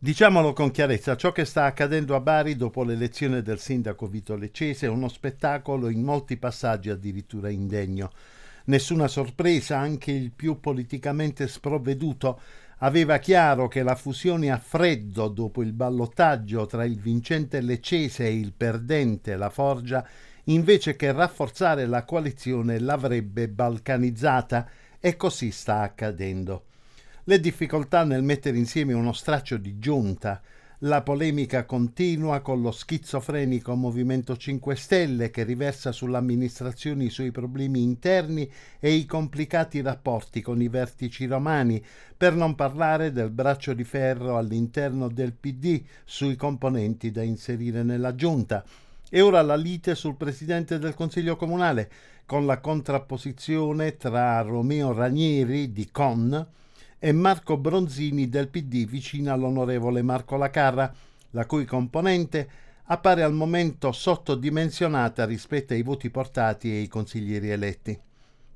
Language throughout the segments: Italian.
Diciamolo con chiarezza, ciò che sta accadendo a Bari dopo l'elezione del sindaco Vito Leccese è uno spettacolo in molti passaggi addirittura indegno. Nessuna sorpresa, anche il più politicamente sprovveduto aveva chiaro che la fusione a freddo dopo il ballottaggio tra il vincente Leccese e il perdente La Forgia, invece che rafforzare la coalizione, l'avrebbe balcanizzata e così sta accadendo le difficoltà nel mettere insieme uno straccio di giunta, la polemica continua con lo schizofrenico Movimento 5 Stelle che riversa sull'amministrazione i suoi problemi interni e i complicati rapporti con i vertici romani, per non parlare del braccio di ferro all'interno del PD sui componenti da inserire nella giunta. E ora la lite sul presidente del Consiglio Comunale, con la contrapposizione tra Romeo Ranieri di Con e Marco Bronzini del PD vicino all'onorevole Marco Lacarra, la cui componente appare al momento sottodimensionata rispetto ai voti portati e ai consiglieri eletti.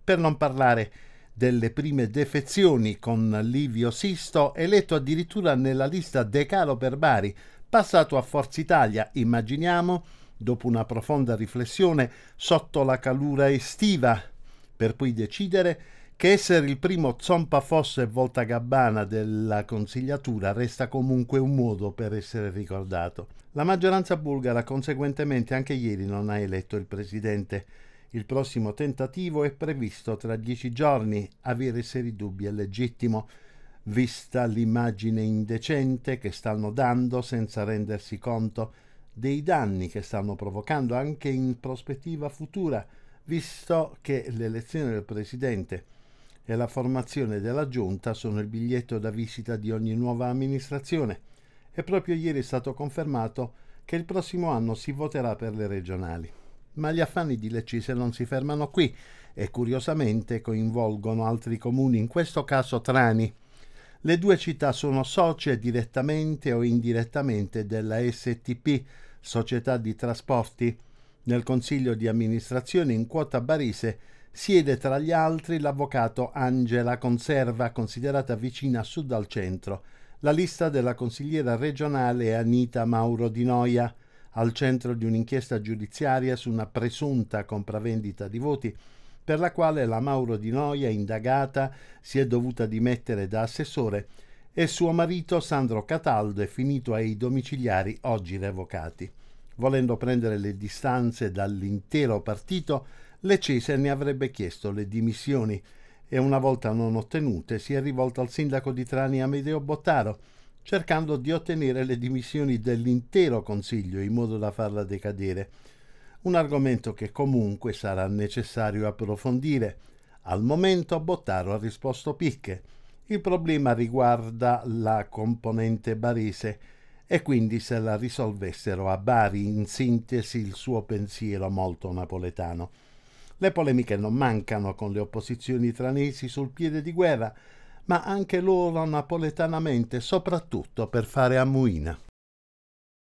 Per non parlare delle prime defezioni con Livio Sisto, eletto addirittura nella lista De Decalo per Bari, passato a Forza Italia, immaginiamo, dopo una profonda riflessione sotto la calura estiva, per poi decidere che essere il primo zompa fosse e volta gabbana della consigliatura resta comunque un modo per essere ricordato. La maggioranza bulgara conseguentemente anche ieri non ha eletto il presidente. Il prossimo tentativo è previsto tra dieci giorni. Avere seri dubbi è legittimo, vista l'immagine indecente che stanno dando senza rendersi conto dei danni che stanno provocando anche in prospettiva futura, visto che l'elezione del presidente e la formazione della giunta sono il biglietto da visita di ogni nuova amministrazione e proprio ieri è stato confermato che il prossimo anno si voterà per le regionali. Ma gli affanni di Lecce non si fermano qui e curiosamente coinvolgono altri comuni, in questo caso Trani. Le due città sono socie direttamente o indirettamente della STP, Società di Trasporti, nel consiglio di amministrazione in quota barise siede tra gli altri l'avvocato Angela Conserva, considerata vicina a sud al centro, la lista della consigliera regionale Anita Mauro Di Noia, al centro di un'inchiesta giudiziaria su una presunta compravendita di voti per la quale la Mauro Di Noia, indagata, si è dovuta dimettere da assessore e suo marito Sandro Cataldo è finito ai domiciliari oggi revocati. Volendo prendere le distanze dall'intero partito, le Cesar ne avrebbe chiesto le dimissioni e una volta non ottenute si è rivolto al sindaco di Trani Amedeo Bottaro cercando di ottenere le dimissioni dell'intero Consiglio in modo da farla decadere. Un argomento che comunque sarà necessario approfondire. Al momento Bottaro ha risposto picche. Il problema riguarda la componente barese e quindi se la risolvessero a Bari in sintesi il suo pensiero molto napoletano. Le polemiche non mancano con le opposizioni tranesi sul piede di guerra, ma anche loro napoletanamente, soprattutto per fare a Muina.